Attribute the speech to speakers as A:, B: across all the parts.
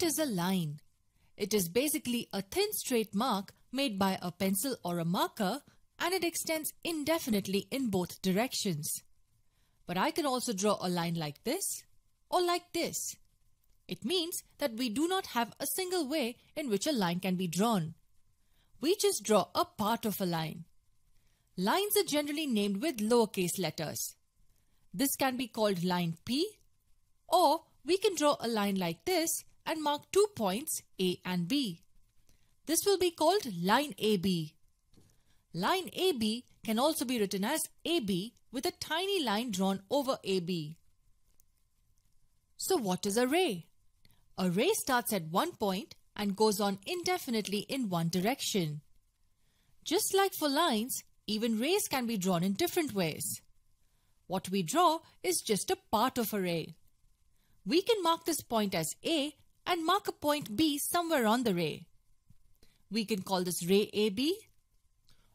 A: What is a line? It is basically a thin straight mark made by a pencil or a marker and it extends indefinitely in both directions. But I can also draw a line like this or like this. It means that we do not have a single way in which a line can be drawn. We just draw a part of a line. Lines are generally named with lowercase letters. This can be called line P or we can draw a line like this and mark two points A and B. This will be called line AB. Line AB can also be written as AB with a tiny line drawn over AB. So what is a ray? A ray starts at one point and goes on indefinitely in one direction. Just like for lines, even rays can be drawn in different ways. What we draw is just a part of a ray. We can mark this point as A and mark a point B somewhere on the ray. We can call this ray AB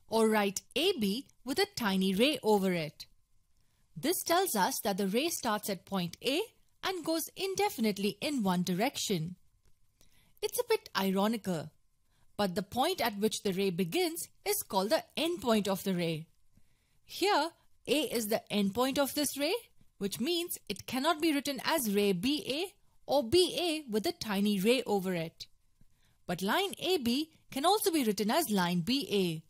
A: or write AB with a tiny ray over it. This tells us that the ray starts at point A and goes indefinitely in one direction. It's a bit ironical, but the point at which the ray begins is called the endpoint of the ray. Here, A is the endpoint of this ray, which means it cannot be written as ray BA or BA with a tiny ray over it. But line AB can also be written as line BA.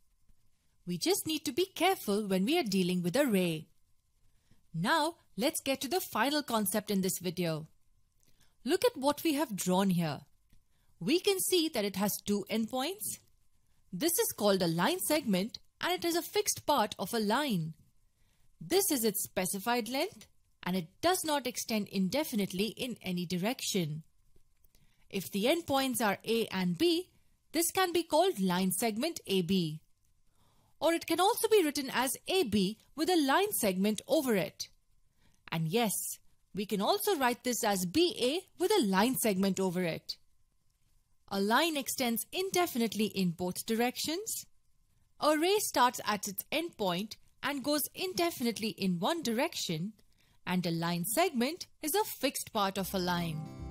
A: We just need to be careful when we are dealing with a ray. Now let's get to the final concept in this video. Look at what we have drawn here. We can see that it has two endpoints. This is called a line segment and it is a fixed part of a line. This is its specified length and it does not extend indefinitely in any direction. If the endpoints are A and B, this can be called line segment AB. Or it can also be written as AB with a line segment over it. And yes, we can also write this as BA with a line segment over it. A line extends indefinitely in both directions. A ray starts at its endpoint and goes indefinitely in one direction and a line segment is a fixed part of a line.